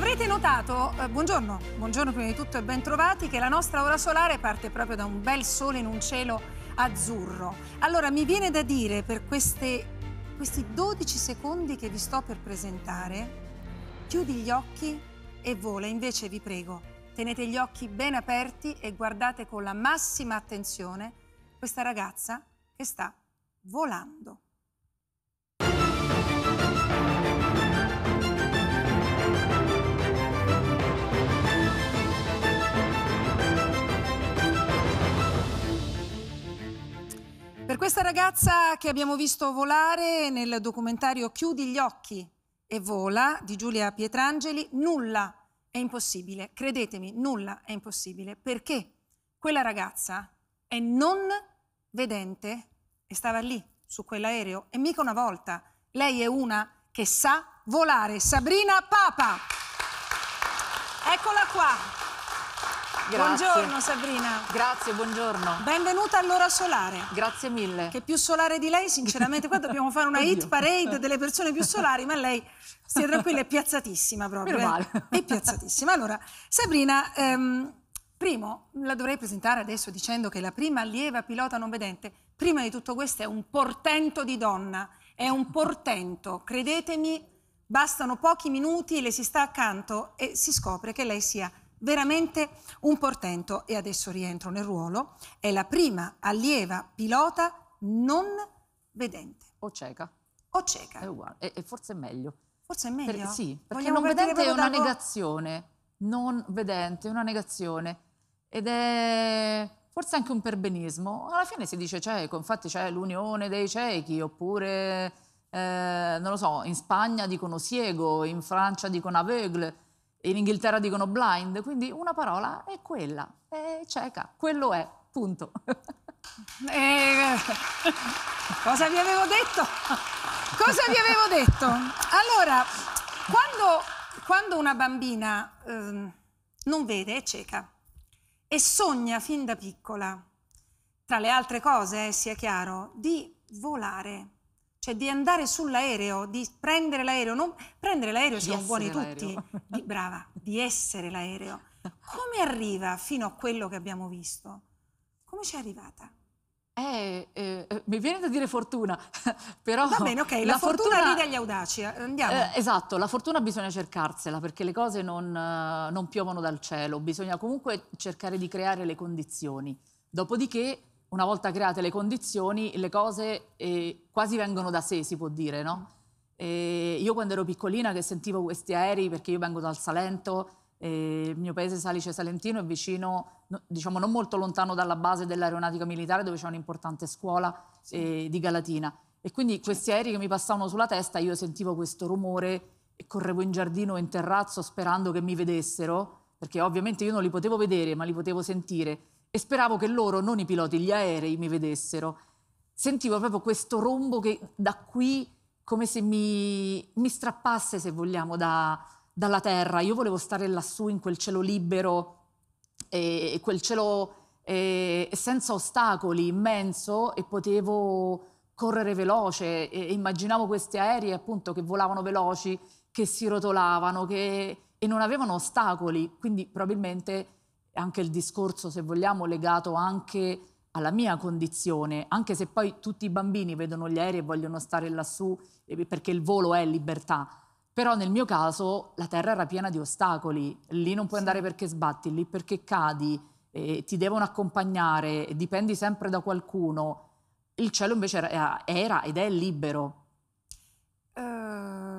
Avrete notato, eh, buongiorno, buongiorno prima di tutto e bentrovati, che la nostra ora solare parte proprio da un bel sole in un cielo azzurro. Allora mi viene da dire per queste, questi 12 secondi che vi sto per presentare, chiudi gli occhi e vola, invece vi prego, tenete gli occhi ben aperti e guardate con la massima attenzione questa ragazza che sta volando. Per questa ragazza che abbiamo visto volare nel documentario Chiudi gli occhi e vola di Giulia Pietrangeli, nulla è impossibile, credetemi, nulla è impossibile, perché quella ragazza è non vedente e stava lì su quell'aereo e mica una volta. Lei è una che sa volare. Sabrina Papa. Eccola qua. Grazie. Buongiorno Sabrina. Grazie, buongiorno. Benvenuta all'ora solare. Grazie mille. Che più solare di lei, sinceramente, qua dobbiamo fare una hit parade delle persone più solari, ma lei stia tranquilla, è piazzatissima proprio. Meno eh. male. È piazzatissima. Allora, Sabrina, ehm, primo, la dovrei presentare adesso dicendo che la prima allieva pilota non vedente, prima di tutto questo è un portento di donna, è un portento, credetemi, bastano pochi minuti, le si sta accanto e si scopre che lei sia veramente un portento e adesso rientro nel ruolo, è la prima allieva pilota non vedente. O cieca. O cieca. È uguale, e, e forse è meglio. Forse è meglio? Per, sì, perché Vogliamo non vedente è una dopo... negazione, non vedente è una negazione ed è forse anche un perbenismo. Alla fine si dice cieco, infatti c'è l'unione dei ciechi oppure... Eh, non lo so, in Spagna dicono siego, in Francia dicono aveugle, in Inghilterra dicono blind, quindi una parola è quella, è cieca, quello è, punto. Eh, cosa vi avevo detto? Cosa vi avevo detto? Allora, quando, quando una bambina eh, non vede è cieca e sogna fin da piccola, tra le altre cose, eh, sia chiaro, di volare cioè di andare sull'aereo, di prendere l'aereo, non prendere l'aereo siamo buoni tutti, di, brava, di essere l'aereo. Come arriva fino a quello che abbiamo visto? Come ci è arrivata? Eh, eh, eh mi viene da dire fortuna, però... Va bene, ok, la, la fortuna, fortuna ride agli audaci, eh, andiamo. Eh, esatto, la fortuna bisogna cercarsela perché le cose non, non piovono dal cielo, bisogna comunque cercare di creare le condizioni. Dopodiché una volta create le condizioni, le cose eh, quasi vengono da sé, si può dire, no? E io quando ero piccolina che sentivo questi aerei, perché io vengo dal Salento, il mio paese Salice Salentino è vicino, diciamo non molto lontano dalla base dell'aeronautica militare dove c'è un'importante scuola sì. eh, di Galatina. E quindi certo. questi aerei che mi passavano sulla testa, io sentivo questo rumore e correvo in giardino o in terrazzo sperando che mi vedessero, perché ovviamente io non li potevo vedere, ma li potevo sentire e speravo che loro, non i piloti, gli aerei mi vedessero. Sentivo proprio questo rombo che da qui come se mi, mi strappasse, se vogliamo, da, dalla terra. Io volevo stare lassù in quel cielo libero e, e quel cielo e, senza ostacoli, immenso, e potevo correre veloce. E, immaginavo questi aerei appunto che volavano veloci, che si rotolavano, che, e non avevano ostacoli, quindi probabilmente anche il discorso, se vogliamo, legato anche alla mia condizione, anche se poi tutti i bambini vedono gli aerei e vogliono stare lassù eh, perché il volo è libertà. Però nel mio caso la terra era piena di ostacoli, lì non puoi andare perché sbatti, lì perché cadi, eh, ti devono accompagnare, dipendi sempre da qualcuno. Il cielo invece era, era ed è libero. Uh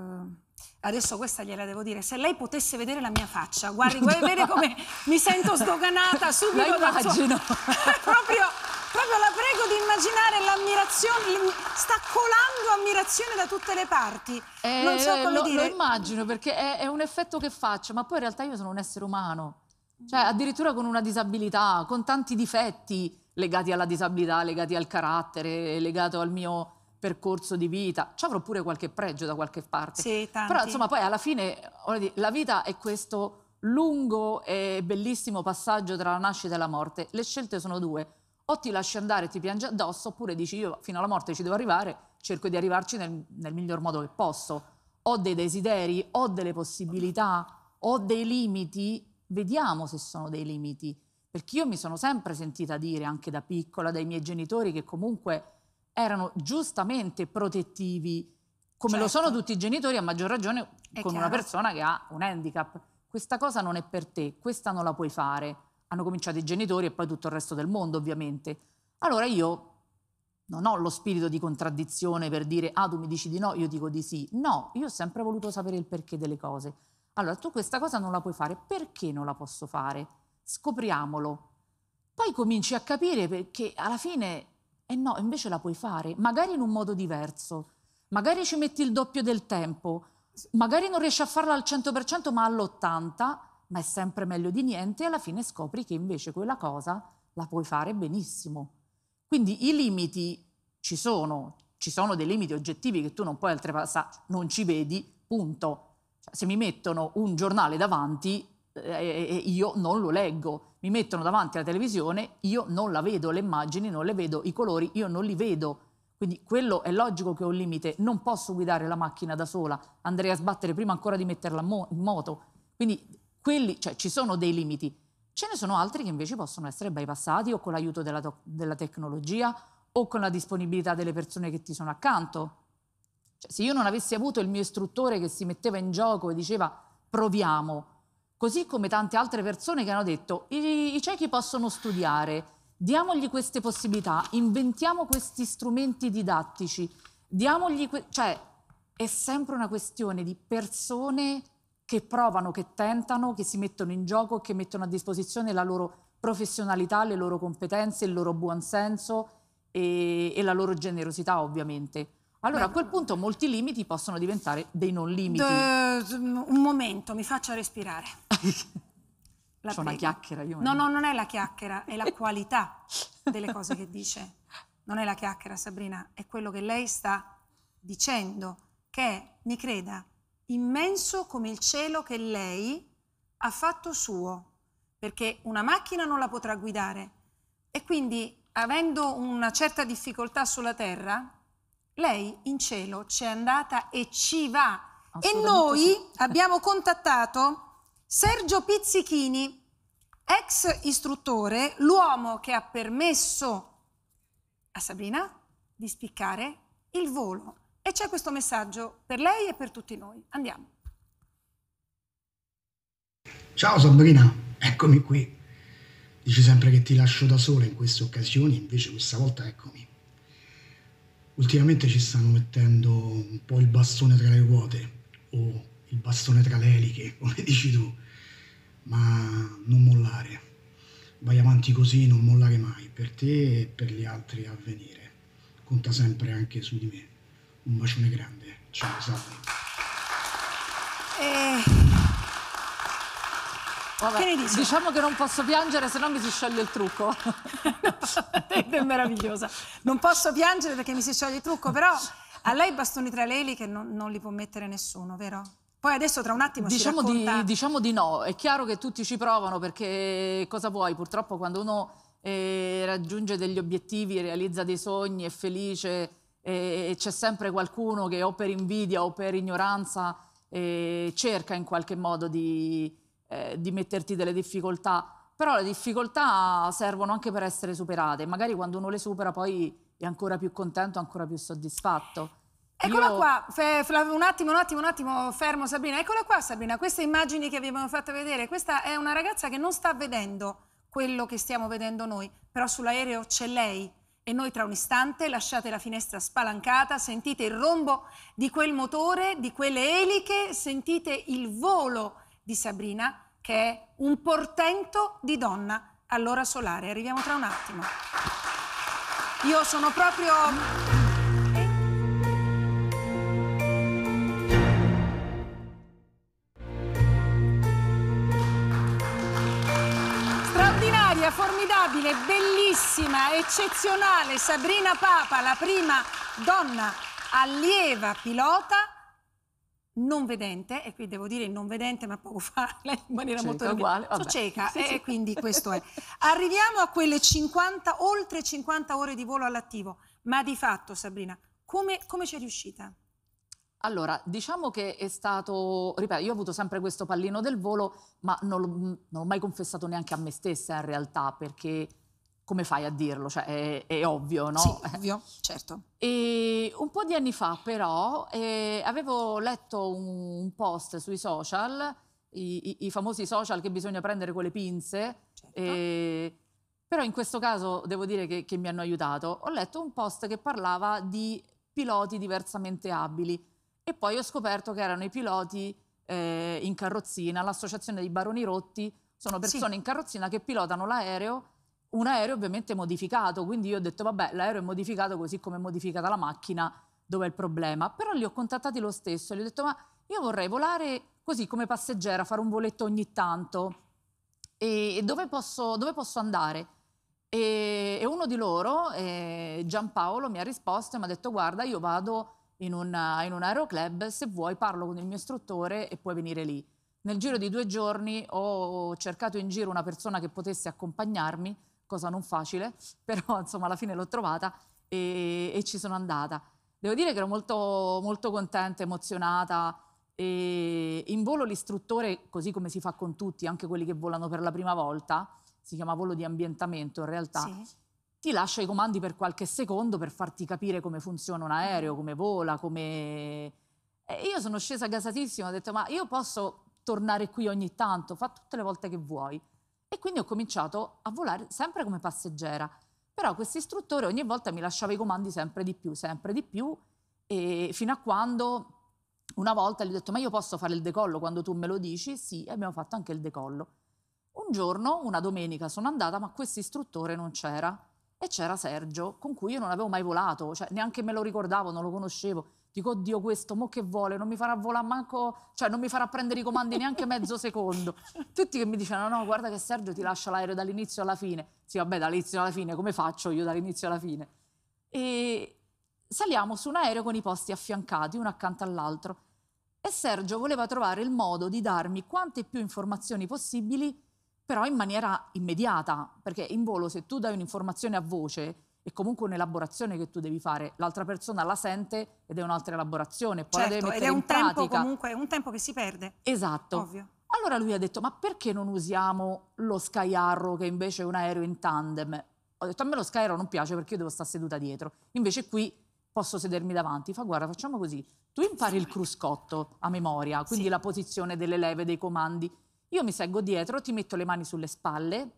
adesso questa gliela devo dire, se lei potesse vedere la mia faccia, guardi, guardi vedere come mi sento sdoganata subito la immagino. proprio, proprio la prego di immaginare l'ammirazione, sta colando ammirazione da tutte le parti. Eh, non so come lo, dire. Lo immagino perché è, è un effetto che faccio, ma poi in realtà io sono un essere umano, cioè addirittura con una disabilità, con tanti difetti legati alla disabilità, legati al carattere, legato al mio percorso di vita, ci avrò pure qualche pregio da qualche parte. Sì, tanti. Però insomma poi alla fine la vita è questo lungo e bellissimo passaggio tra la nascita e la morte. Le scelte sono due, o ti lasci andare e ti piangi addosso, oppure dici io fino alla morte ci devo arrivare, cerco di arrivarci nel, nel miglior modo che posso. Ho dei desideri, ho delle possibilità, ho dei limiti, vediamo se sono dei limiti. Perché io mi sono sempre sentita dire, anche da piccola, dai miei genitori, che comunque erano giustamente protettivi, come certo. lo sono certo. tutti i genitori, a maggior ragione È con chiaro. una persona che ha un handicap. Questa cosa non è per te, questa non la puoi fare. Hanno cominciato i genitori e poi tutto il resto del mondo, ovviamente. Allora io non ho lo spirito di contraddizione per dire ah tu mi dici di no, io dico di sì. No, io ho sempre voluto sapere il perché delle cose. Allora tu questa cosa non la puoi fare, perché non la posso fare? Scopriamolo. Poi cominci a capire perché alla fine e eh no, invece la puoi fare, magari in un modo diverso, magari ci metti il doppio del tempo, magari non riesci a farla al 100% ma all'80%, ma è sempre meglio di niente e alla fine scopri che invece quella cosa la puoi fare benissimo. Quindi i limiti ci sono, ci sono dei limiti oggettivi che tu non puoi oltrepassare, non ci vedi, punto. Cioè, se mi mettono un giornale davanti, eh, eh, eh, eh, io non lo leggo. Mi mettono davanti alla televisione, io non la vedo, le immagini non le vedo, i colori io non li vedo. Quindi quello è logico che ho un limite, non posso guidare la macchina da sola, andrei a sbattere prima ancora di metterla mo in moto. Quindi quelli, cioè, ci sono dei limiti. Ce ne sono altri che invece possono essere bypassati o con l'aiuto della, della tecnologia o con la disponibilità delle persone che ti sono accanto. Cioè, se io non avessi avuto il mio istruttore che si metteva in gioco e diceva proviamo, così come tante altre persone che hanno detto i, i ciechi possono studiare, diamogli queste possibilità, inventiamo questi strumenti didattici, diamogli... cioè, è sempre una questione di persone che provano, che tentano, che si mettono in gioco, che mettono a disposizione la loro professionalità, le loro competenze, il loro buonsenso e, e la loro generosità, ovviamente. Allora a quel punto molti limiti possono diventare dei non limiti. un momento, mi faccia respirare. La C'è una chiacchiera io. No, no, non è la chiacchiera, è la qualità delle cose che dice. Non è la chiacchiera, Sabrina, è quello che lei sta dicendo, che è, mi creda, immenso come il cielo che lei ha fatto suo, perché una macchina non la potrà guidare. E quindi, avendo una certa difficoltà sulla terra, lei in cielo c'è andata e ci va. E noi sì. abbiamo contattato Sergio Pizzichini, ex istruttore, l'uomo che ha permesso a Sabrina di spiccare il volo. E c'è questo messaggio per lei e per tutti noi. Andiamo. Ciao Sabrina, eccomi qui. Dici sempre che ti lascio da sola in queste occasioni, invece questa volta eccomi ultimamente ci stanno mettendo un po' il bastone tra le ruote o il bastone tra le eliche, come dici tu, ma non mollare. Vai avanti così, non mollare mai, per te e per gli altri a venire. Conta sempre anche su di me. Un bacione grande. Ciao, salve. Eh. Vabbè, che ne dici? Diciamo che non posso piangere se no mi si scioglie il trucco. è meravigliosa. Non posso piangere perché mi si scioglie il trucco, però a lei bastoni tra leli che non, non li può mettere nessuno, vero? Poi adesso tra un attimo diciamo racconta... di, diciamo di no, è chiaro che tutti ci provano perché cosa vuoi? Purtroppo quando uno eh, raggiunge degli obiettivi, realizza dei sogni, è felice eh, e c'è sempre qualcuno che o per invidia o per ignoranza eh, cerca in qualche modo di, eh, di metterti delle difficoltà, però le difficoltà servono anche per essere superate, magari quando uno le supera poi è ancora più contento, ancora più soddisfatto. Eccola Io... qua, un attimo, un attimo, un attimo, fermo Sabrina. Eccola qua Sabrina, queste immagini che vi abbiamo fatto vedere, questa è una ragazza che non sta vedendo quello che stiamo vedendo noi, però sull'aereo c'è lei e noi tra un istante lasciate la finestra spalancata, sentite il rombo di quel motore, di quelle eliche, sentite il volo di Sabrina che è un portento di donna all'ora solare. Arriviamo tra un attimo. Io sono proprio... Straordinaria, formidabile, bellissima, eccezionale Sabrina Papa, la prima donna allieva pilota non vedente, e qui devo dire non vedente, ma poco fa in maniera cieca, molto uguale. Sono cieca, sì, e quindi questo è. Arriviamo a quelle 50, oltre 50 ore di volo all'attivo, ma di fatto, Sabrina, come, come ci è riuscita? Allora, diciamo che è stato, ripeto, io ho avuto sempre questo pallino del volo, ma non l'ho, non l'ho mai confessato neanche a me stessa in realtà, perché come fai a dirlo? Cioè, è, è, ovvio, no? Sì, ovvio, certo. E un po' di anni fa, però, eh, avevo letto un, post sui social, i, i, i, famosi social che bisogna prendere con le pinze, certo. eh, però in questo caso devo dire che, che mi hanno aiutato. Ho letto un post che parlava di piloti diversamente abili e poi ho scoperto che erano i piloti eh, in carrozzina, l'associazione dei baroni rotti, sono persone sì. in carrozzina che pilotano l'aereo un aereo ovviamente modificato, quindi io ho detto vabbè l'aereo è modificato così come è modificata la macchina, dove è il problema? Però li ho contattati lo stesso, gli ho detto ma io vorrei volare così come passeggera, fare un voletto ogni tanto, e dove, posso, dove, posso, andare? E, e uno di loro, eh, Giampaolo, mi ha risposto e mi ha detto guarda io vado in un, in un aeroclub, se vuoi parlo con il mio istruttore e puoi venire lì. Nel giro di due giorni ho cercato in giro una persona che potesse accompagnarmi cosa non facile, però insomma alla fine l'ho trovata e, e, ci sono andata. Devo dire che ero molto, molto contenta, emozionata. E in volo l'istruttore, così come si fa con tutti, anche quelli che volano per la prima volta, si chiama volo di ambientamento in realtà, sì. ti lascia i comandi per qualche secondo per farti capire come funziona un aereo, come vola, come... E io sono scesa gasatissima, ho detto ma io posso tornare qui ogni tanto, fa tutte le volte che vuoi. E quindi ho cominciato a volare sempre come passeggera. Però questo istruttore ogni volta mi lasciava i comandi sempre di più, sempre di più, e fino a quando una volta gli ho detto ma io posso fare il decollo quando tu me lo dici? Sì, e abbiamo fatto anche il decollo. Un giorno, una domenica, sono andata, ma questo istruttore non c'era e c'era Sergio, con cui io non avevo mai volato, cioè neanche me lo ricordavo, non lo conoscevo. Dico, oddio, questo, mo che vuole? Non mi farà volare manco, cioè non mi farà prendere i comandi neanche mezzo secondo. Tutti che mi dicevano, no, guarda che Sergio ti lascia l'aereo dall'inizio alla fine. Sì, vabbè, dall'inizio alla fine, come faccio io dall'inizio alla fine? E saliamo su un aereo con i posti affiancati, uno accanto all'altro. E Sergio voleva trovare il modo di darmi quante più informazioni possibili, però in maniera immediata, perché in volo se tu dai un'informazione a voce, è comunque un'elaborazione che tu devi fare. L'altra persona la sente ed è un'altra elaborazione, poi certo, la devi mettere ed è un in tempo pratica. comunque, è un tempo che si perde. Esatto. Ovvio. Allora lui ha detto, ma perché non usiamo lo Skyarro che invece è un aereo in tandem? Ho detto, a me lo Skyarro non piace perché io devo stare seduta dietro. Invece qui posso sedermi davanti. Fa, guarda, facciamo così. Tu impari il cruscotto a memoria, quindi sì. la posizione delle leve, dei comandi. Io mi seguo dietro, ti metto le mani sulle spalle,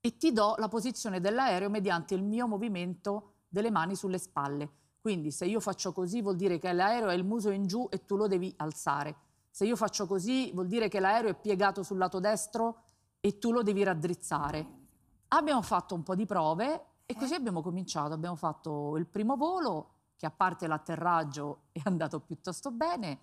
e ti do la posizione dell'aereo mediante il mio movimento delle mani sulle spalle. Quindi se io faccio così vuol dire che l'aereo è il muso in giù e tu lo devi alzare. Se io faccio così vuol dire che l'aereo è piegato sul lato destro e tu lo devi raddrizzare. Abbiamo fatto un po' di prove e così abbiamo cominciato. Abbiamo fatto il primo volo, che a parte l'atterraggio è andato piuttosto bene,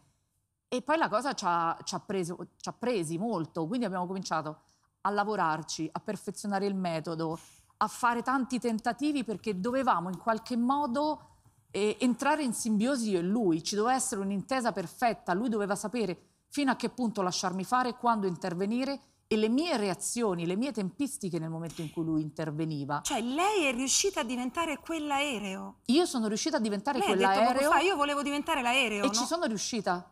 e poi la cosa ci ha, ci ha, preso, ci ha presi molto, quindi abbiamo cominciato a lavorarci, a perfezionare il metodo, a fare tanti tentativi perché dovevamo in qualche modo eh, entrare in simbiosi io e lui, ci doveva essere un'intesa perfetta, lui doveva sapere fino a che punto lasciarmi fare, quando intervenire e le mie reazioni, le mie tempistiche nel momento in cui lui interveniva. Cioè lei è riuscita a diventare quell'aereo? Io sono riuscita a diventare lei quell'aereo. Fa, io volevo diventare l'aereo. E no? ci sono riuscita,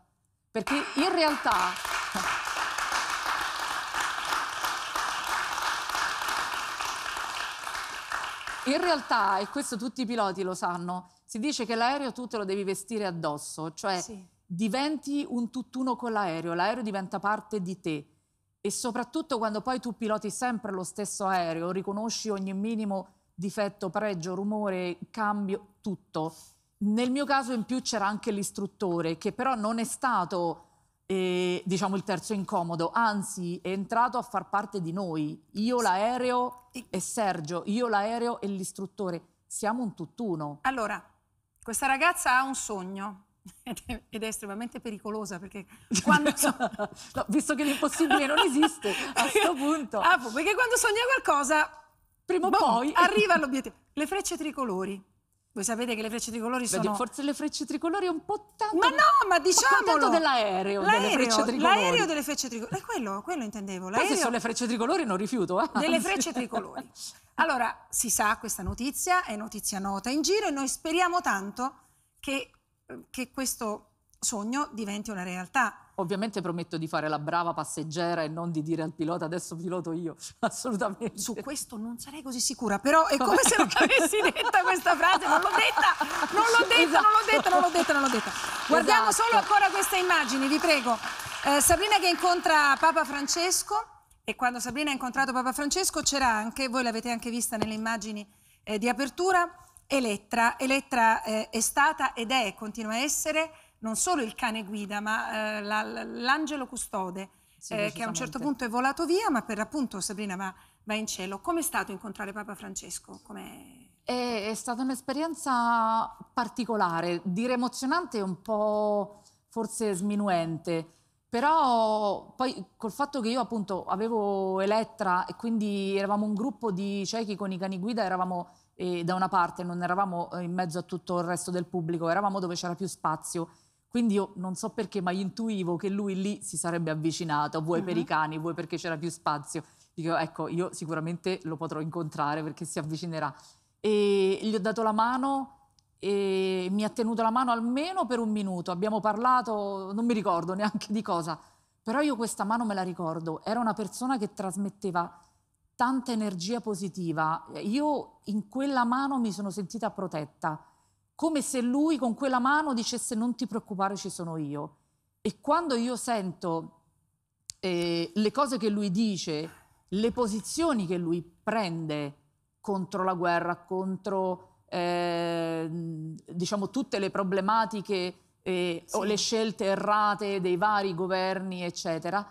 perché in realtà In realtà, e questo tutti i piloti lo sanno, si dice che l'aereo tu te lo devi vestire addosso, cioè sì. diventi un tutt'uno con l'aereo, l'aereo diventa parte di te. E soprattutto quando poi tu piloti sempre lo stesso aereo, riconosci ogni minimo difetto, pregio, rumore, cambio, tutto. Nel mio caso in più c'era anche l'istruttore, che però non è stato eh, diciamo il terzo incomodo, anzi è entrato a far parte di noi, io l'aereo e Sergio, io l'aereo e l'istruttore, siamo un tutt'uno. Allora, questa ragazza ha un sogno, ed è, ed è, estremamente pericolosa perché quando so... no, visto che l'impossibile non esiste a questo punto ah, perché quando sogna qualcosa prima o boh, poi arriva all'obiettivo le frecce tricolori voi sapete che le frecce tricolori Vedi, sono... Forse le frecce tricolori è un po' tanto... Ma no, ma diciamolo! Un po' tanto dell'aereo, delle L'aereo delle frecce tricolori. È eh, quello, quello intendevo. L'aereo... se sono le frecce tricolori non rifiuto, eh? Delle frecce tricolori. Allora, si sa questa notizia, è notizia nota in giro e noi speriamo tanto che, eh, che questo sogno diventi una realtà. Ovviamente prometto di fare la brava passeggera e non di dire al pilota adesso piloto io, assolutamente. Su questo non sarei così sicura, però è come se non avessi detta questa frase, non l'ho detta, non l'ho detta, esatto. non l'ho detta, non l'ho detta, non l'ho detta. Guardiamo esatto. solo ancora queste immagini, vi prego. Eh, Sabrina che incontra Papa Francesco e quando Sabrina ha incontrato Papa Francesco c'era anche, voi l'avete anche vista nelle immagini eh, di apertura, Elettra. Elettra eh, è stata ed è, continua a essere non solo il cane guida, ma eh, la, l'angelo custode, sì, eh, che a un certo punto è volato via, ma per appunto Sabrina va, va in cielo. Come è stato incontrare Papa Francesco? Com'è... È, è stata un'esperienza particolare, dire emozionante è un po' forse sminuente, però poi col fatto che io appunto avevo Elettra e quindi eravamo un gruppo di ciechi con i cani guida, eravamo eh, da una parte, non eravamo eh, in mezzo a tutto il resto del pubblico, eravamo dove c'era più spazio quindi io non so perché, ma intuivo che lui lì si sarebbe avvicinato, vuoi uh-huh. per i mm-hmm. cani, vuoi perché c'era più spazio. Dico, ecco, io sicuramente lo potrò incontrare perché si avvicinerà. E gli ho dato la mano e mi ha tenuto la mano almeno per un minuto. Abbiamo parlato, non mi ricordo neanche di cosa, però io questa mano me la ricordo. Era una persona che trasmetteva tanta energia positiva. Io in quella mano mi sono sentita protetta come se lui con quella mano dicesse non ti preoccupare, ci sono io. E quando io sento eh, le cose che lui dice, le posizioni che lui prende contro la guerra, contro eh, diciamo, tutte le problematiche eh, sì. o le scelte errate dei vari governi, eccetera,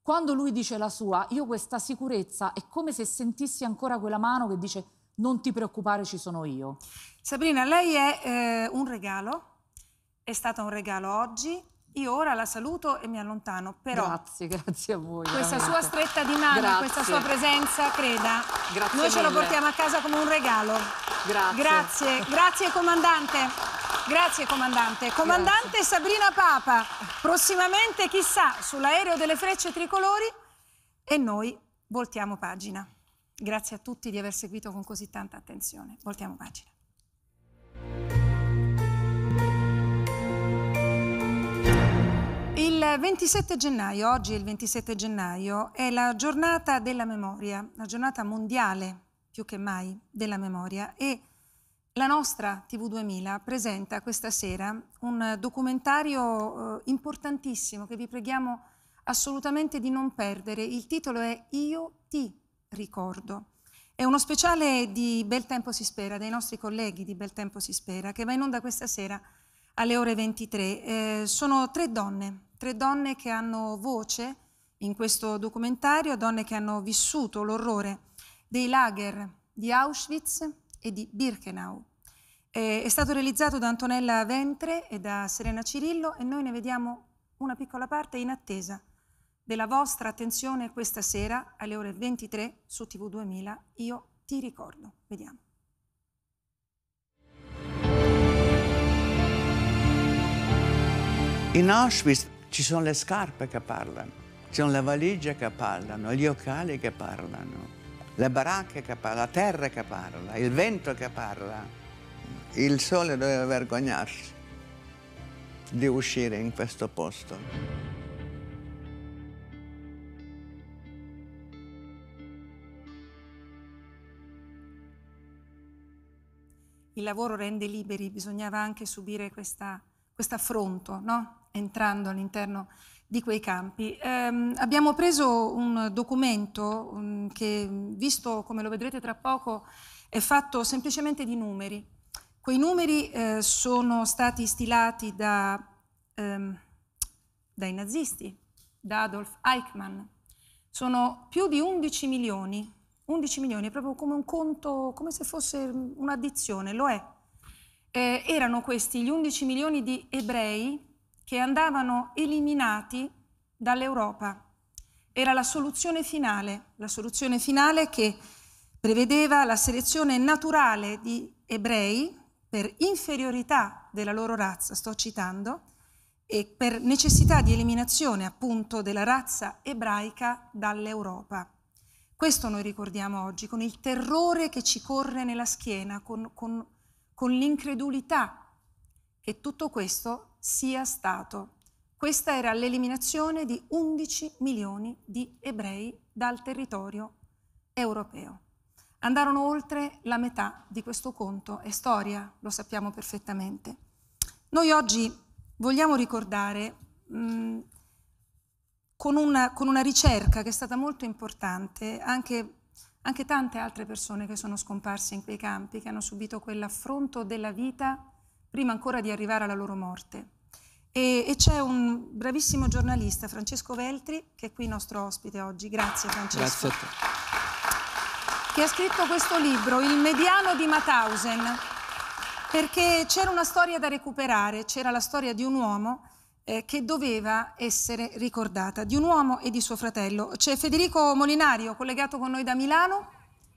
quando lui dice la sua, io questa sicurezza è come se sentissi ancora quella mano che dice non ti preoccupare, ci sono io. Sabrina, lei è eh, un regalo, è stato un regalo oggi. Io ora la saluto e mi allontano, però... Grazie, grazie a voi. Questa veramente. sua stretta di mano, grazie. questa sua presenza, creda, grazie noi ce mille. la portiamo a casa come un regalo. Grazie. Grazie, grazie comandante. Grazie comandante. Comandante Grazie. Sabrina Papa, prossimamente chissà sull'aereo delle frecce tricolori e noi voltiamo pagina. Grazie a tutti di aver seguito con così tanta attenzione. Voltiamo pagina. Il 27 gennaio, oggi il 27 gennaio, è la giornata della memoria, la giornata mondiale più che mai della memoria e la nostra TV2000 presenta questa sera un documentario eh, importantissimo che vi preghiamo assolutamente di non perdere. Il titolo è Io ti ricordo. È uno speciale di Bel Tempo si spera, dei nostri colleghi di Bel Tempo si spera, che va in onda questa sera alle ore 23. Eh, sono tre donne, tre donne che hanno voce in questo documentario, donne che hanno vissuto l'orrore dei lager di Auschwitz e di Birkenau. Eh, è stato realizzato da Antonella Ventre e da Serena Cirillo e noi ne vediamo una piccola parte in attesa della vostra attenzione questa sera alle ore 23 su TV2000. Io ti ricordo. Vediamo. In Auschwitz ci sono le scarpe che parlano, ci sono le valigie che parlano, gli occhiali che parlano, le baracche che parlano, la terra che parla, il vento che parla. Il sole doveva vergognarsi di uscire in questo posto. il lavoro rende liberi, bisognava anche subire questo affronto, no? entrando all'interno di quei campi. Ehm, abbiamo preso un documento um, che, visto come lo vedrete tra poco, è fatto semplicemente di numeri. Quei numeri eh, sono stati stilati da, ehm, dai nazisti, da Adolf Eichmann. Sono più di 11 milioni 11 milioni, è proprio come un conto, come se fosse un'addizione, lo è. Eh, erano questi gli 11 milioni di ebrei che andavano eliminati dall'Europa. Era la soluzione finale, la soluzione finale che prevedeva la selezione naturale di ebrei per inferiorità della loro razza, sto citando, e per necessità di eliminazione appunto della razza ebraica dall'Europa. Questo noi ricordiamo oggi, con il terrore che ci corre nella schiena, con, con, con l'incredulità che tutto questo sia stato. Questa era l'eliminazione di 11 milioni di ebrei dal territorio europeo. Andarono oltre la metà di questo conto, è storia, lo sappiamo perfettamente. Noi oggi vogliamo ricordare mh, mm, con una, con una ricerca che è stata molto importante, anche, anche tante altre persone che sono scomparse in quei campi, che hanno subito quell'affronto della vita prima ancora di arrivare alla loro morte. E, e, c'è un bravissimo giornalista, Francesco Veltri, che è qui nostro ospite oggi. Grazie Francesco. Grazie a te. Che ha scritto questo libro, Il mediano di Mauthausen, perché c'era una storia da recuperare, c'era la storia di un uomo eh, che doveva essere ricordata, di un uomo e di suo fratello. C'è Federico Molinario collegato con noi da Milano.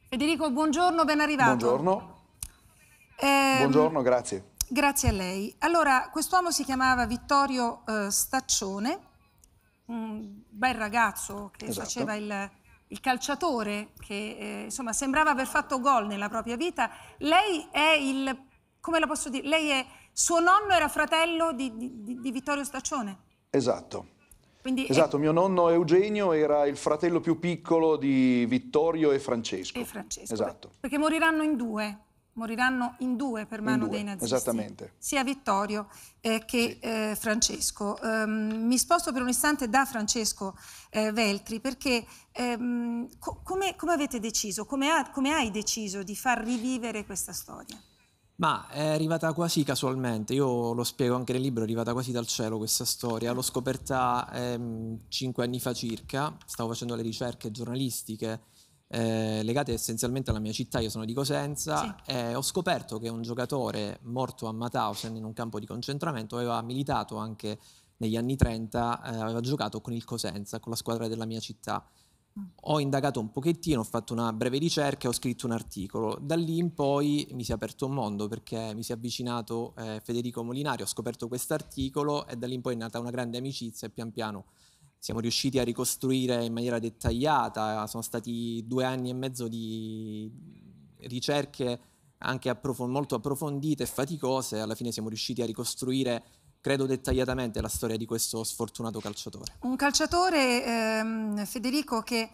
Federico, buongiorno, ben arrivato. Buongiorno. Eh, buongiorno, grazie. Grazie a lei. Allora, quest'uomo si chiamava Vittorio eh, Staccione, un bel ragazzo che esatto. faceva il, il, calciatore, che eh, insomma sembrava aver fatto gol nella propria vita. Lei è il, come la posso dire, lei è suo nonno era fratello di, di, di Vittorio Staccione? Esatto. Quindi esatto, è... mio nonno Eugenio era il fratello più piccolo di Vittorio e Francesco. E Francesco. Esatto. Perché moriranno in due, moriranno in due per mano due, dei nazisti. Esattamente. Sia Vittorio eh, che sì. eh, Francesco. Um, mi sposto per un istante da Francesco eh, Veltri perché um, co come, avete deciso, come, ha, come hai deciso di far rivivere questa storia? Ma è arrivata quasi casualmente, io lo spiego anche nel libro, è arrivata quasi dal cielo questa storia, l'ho scoperta ehm, cinque anni fa circa, stavo facendo le ricerche giornalistiche eh, legate essenzialmente alla mia città, io sono di Cosenza, sì. e ho scoperto che un giocatore morto a Mauthausen in un campo di concentramento aveva militato anche negli anni 30, eh, aveva giocato con il Cosenza, con la squadra della mia città ho indagato un pochettino, ho fatto una breve ricerca e ho scritto un articolo. Da lì in poi mi si è aperto un mondo perché mi si è avvicinato eh, Federico Molinari, ho scoperto questo articolo e da lì in poi è nata una grande amicizia e pian piano siamo riusciti a ricostruire in maniera dettagliata, sono stati due anni e mezzo di ricerche anche approf- molto approfondite e faticose, alla fine siamo riusciti a ricostruire credo dettagliatamente la storia di questo sfortunato calciatore. Un calciatore, ehm, Federico, che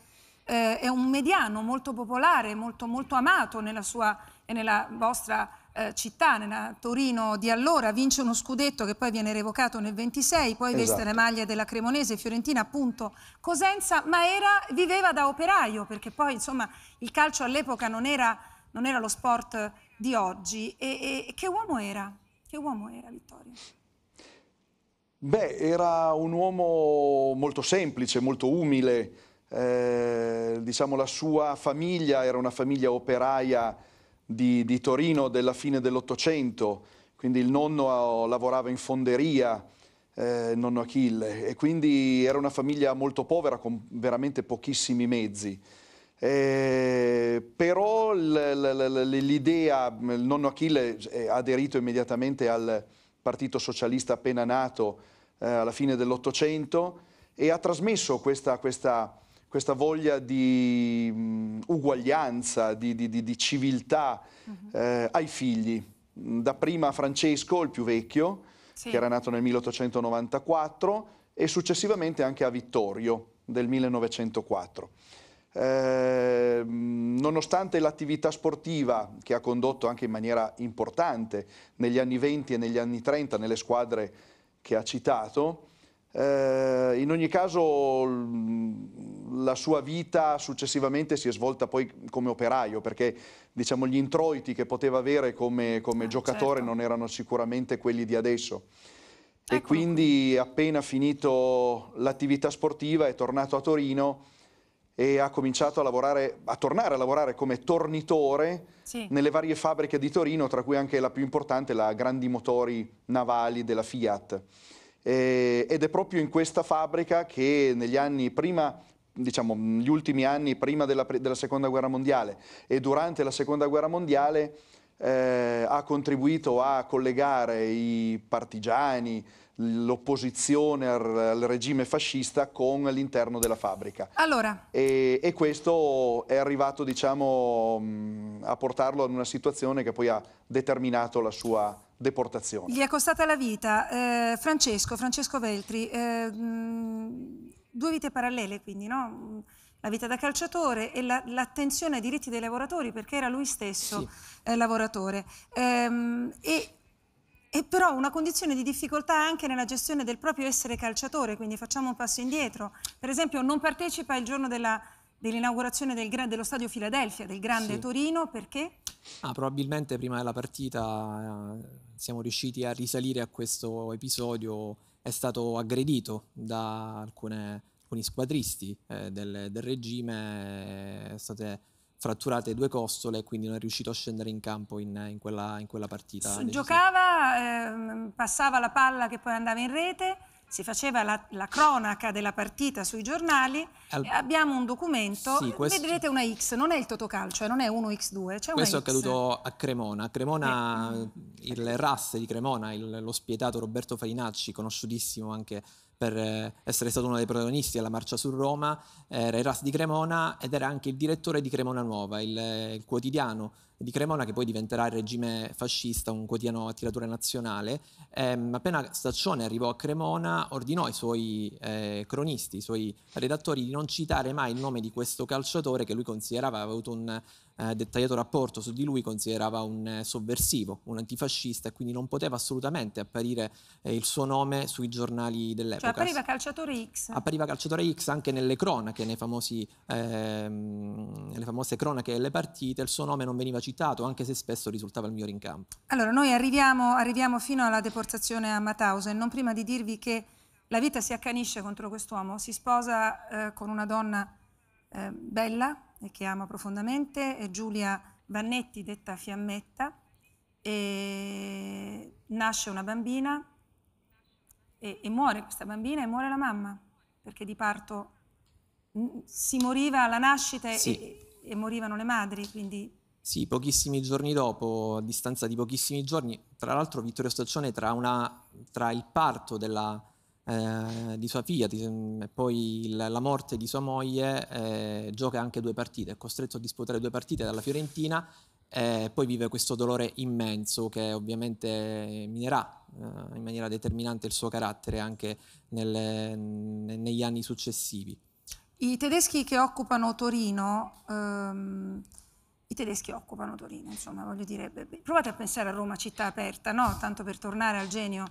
eh, è un mediano molto popolare, molto, molto amato nella sua e nella vostra eh, città, nella Torino di allora, vince uno scudetto che poi viene revocato nel 26, poi esatto. veste le maglie della Cremonese, Fiorentina, appunto Cosenza, ma era, viveva da operaio, perché poi insomma il calcio all'epoca non era, non era, lo sport di oggi. E, e che uomo era? Che uomo era Vittorio? Beh, era un uomo molto semplice, molto umile, eh, diciamo la sua famiglia era una famiglia operaia di, di Torino della fine dell'Ottocento, quindi il nonno eh, lavorava in fonderia, eh, nonno Achille, e quindi era una famiglia molto povera con veramente pochissimi mezzi. Eh, però l'idea, il nonno Achille eh, è aderito immediatamente al Partito Socialista appena nato, eh, alla fine dell'Ottocento e ha trasmesso questa, questa, questa voglia di mh, mm, uguaglianza, di, di, di, di civiltà uh-huh. eh, ai figli. Dapprima Francesco, il più vecchio, sì. che era nato nel 1894, e successivamente anche a Vittorio del 1904. Eh, nonostante l'attività sportiva che ha condotto anche in maniera importante negli anni 20 e negli anni 30 nelle squadre che ha citato. Eh, in ogni caso la sua vita successivamente si è svolta poi come operaio perché diciamo, gli introiti che poteva avere come, come ah, giocatore certo. non erano sicuramente quelli di adesso. Ecco. E quindi appena finito l'attività sportiva è tornato a Torino e ha cominciato a lavorare, a tornare a lavorare come tornitore sì. nelle varie fabbriche di Torino, tra cui anche la più importante, la Grandi Motori Navali della Fiat. E, ed è proprio in questa fabbrica che negli anni prima, diciamo gli ultimi anni prima della, della Seconda Guerra Mondiale e durante la Seconda Guerra Mondiale eh, ha contribuito a collegare i partigiani, l'opposizione al regime fascista con l'interno della fabbrica. Allora. E, e, questo è arrivato diciamo, mm, a portarlo ad una situazione che poi ha determinato la sua deportazione. Gli è costata la vita. Eh, Francesco, Francesco Veltri, eh, mm, due vite parallele quindi, no? la vita da calciatore e la, l'attenzione ai diritti dei lavoratori, perché era lui stesso sì. eh, lavoratore. Ehm, e, e però una condizione di difficoltà anche nella gestione del proprio essere calciatore, quindi facciamo un passo indietro. Per esempio non partecipa il giorno della dell'inaugurazione del, dello stadio Filadelfia, del grande sì. Torino, perché? Ah, probabilmente prima della partita eh, siamo riusciti a risalire a questo episodio, è stato aggredito da alcune alcuni squadristi eh, del, del, regime, è eh, state fratturate due costole e quindi non è riuscito a scendere in campo in, in, quella, in quella, partita. Su, giocava, eh, passava la palla che poi andava in rete, si faceva la, la cronaca della partita sui giornali, Al... abbiamo un documento, sì, questo... vedrete una X, non è il Totocalcio, eh, non è 1x2, c'è Questo è accaduto a Cremona, a Cremona eh. il Rasse di Cremona, il, lo spietato Roberto Farinacci, conosciutissimo anche per eh, essere stato uno dei protagonisti alla marcia su Roma, era Eras di Cremona ed era anche il direttore di Cremona Nuova, il, eh, il quotidiano di Cremona, che poi diventerà il regime fascista, un quotidiano a tiratura nazionale. Ehm, appena Staccione arrivò a Cremona, ordinò ai suoi eh, cronisti, ai suoi redattori, di non citare mai il nome di questo calciatore che lui considerava, aveva avuto un eh, dettagliato rapporto su di lui, considerava un eh, sovversivo, un antifascista, e quindi non poteva assolutamente apparire eh, il suo nome sui giornali dell'epoca. Cioè appariva calciatore X. Appariva calciatore X anche nelle cronache, nei famosi, ehm, nelle famose cronache delle partite, il suo nome non veniva citato citato, anche se spesso risultava il migliore in campo. Allora, noi arriviamo, arriviamo fino alla deportazione a Mauthausen, non prima di dirvi che la vita si accanisce contro quest'uomo, si sposa eh, con una donna eh, bella e che ama profondamente, Giulia Vannetti, detta Fiammetta, e nasce una bambina e, e muore questa bambina e muore la mamma, perché di parto mm, si moriva alla nascita sì. e, e morivano le madri, quindi sì, pochissimi giorni dopo, a distanza di pochissimi giorni, tra l'altro Vittorio Staccione tra, una, tra il parto della, eh, di sua figlia mm, e poi il, la morte di sua moglie eh, gioca anche due partite, è costretto a disputare due partite dalla Fiorentina e eh, poi vive questo dolore immenso che ovviamente minerà eh, in maniera determinante il suo carattere anche nelle, negli anni successivi. I tedeschi che occupano Torino... Ehm i tedeschi occupano Torino, insomma, voglio dire, provate a pensare a Roma città aperta, no? tanto per tornare al genio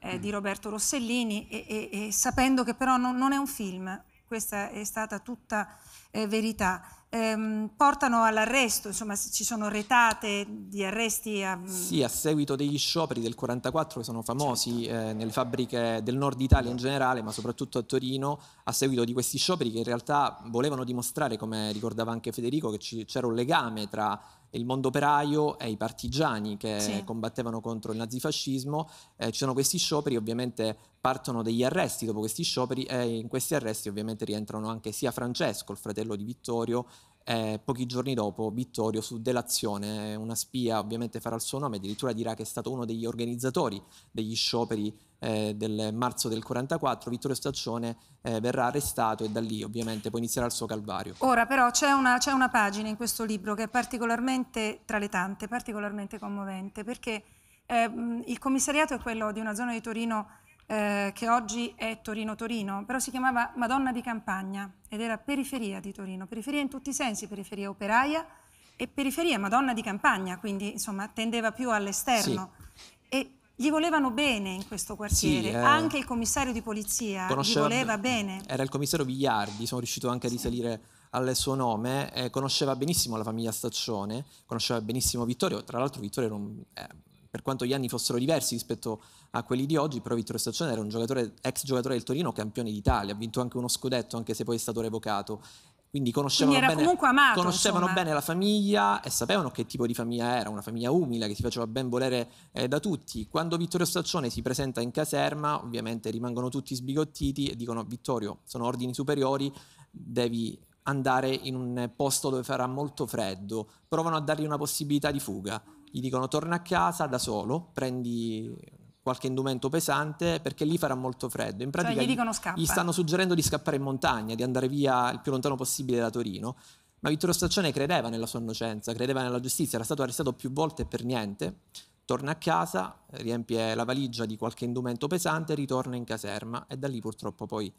eh, di Roberto Rossellini, e, e, e sapendo che però non, non, è un film, questa è stata tutta eh, verità ehm, portano all'arresto, insomma ci sono retate di arresti. A... Mm. Sì, a seguito degli scioperi del 44 che sono famosi certo. eh, nelle fabbriche del nord Italia in generale, ma soprattutto a Torino, a seguito di questi scioperi che in realtà volevano dimostrare, come ricordava anche Federico, che c'era un legame tra il mondo operaio e i partigiani che sì. combattevano contro il nazifascismo. Eh, ci sono questi scioperi, ovviamente partono degli arresti dopo questi scioperi e eh, in questi arresti ovviamente rientrano anche sia Francesco, il fratello di Vittorio, eh, pochi giorni dopo Vittorio su delazione, eh, una spia ovviamente farà il suo nome, addirittura dirà che è stato uno degli organizzatori degli scioperi eh, del marzo del 44, Vittorio Staccione eh, verrà arrestato e da lì ovviamente poi inizierà il suo calvario. Ora però c'è una, c'è una pagina in questo libro che è particolarmente, tra le tante, particolarmente commovente perché eh, il commissariato è quello di una zona di Torino eh, che oggi è Torino-Torino, però si chiamava Madonna di Campagna ed era periferia di Torino, periferia in tutti i sensi, periferia operaia e periferia Madonna di Campagna, quindi insomma tendeva più all'esterno. Sì. E gli volevano bene in questo quartiere, sì, eh, anche il commissario di polizia gli voleva bene. Era il commissario Vigliardi, sono riuscito anche a risalire sì. al suo nome, eh, conosceva benissimo la famiglia Staccione, conosceva benissimo Vittorio, tra l'altro Vittorio era un, eh, per quanto gli anni fossero diversi rispetto a quelli di oggi, però Vittorio Staccione era un giocatore, ex giocatore del Torino, campione d'Italia, ha vinto anche uno scudetto, anche se poi è stato revocato. Quindi conoscevano, Quindi bene, amato, conoscevano bene, la famiglia e sapevano che tipo di famiglia era, una famiglia umile che si faceva ben volere eh, da tutti. Quando Vittorio Staccione si presenta in caserma, ovviamente rimangono tutti sbigottiti e dicono Vittorio, sono ordini superiori, devi andare in un posto dove farà molto freddo, provano a dargli una possibilità di fuga gli dicono torna a casa da solo, prendi qualche indumento pesante perché lì farà molto freddo. In cioè, pratica cioè, gli, dicono, gli, stanno suggerendo di scappare in montagna, di andare via il più lontano possibile da Torino. Ma Vittorio Staccione credeva nella sua innocenza, credeva nella giustizia, era stato arrestato più volte per niente. Torna a casa, riempie la valigia di qualche indumento pesante, ritorna in caserma e da lì purtroppo poi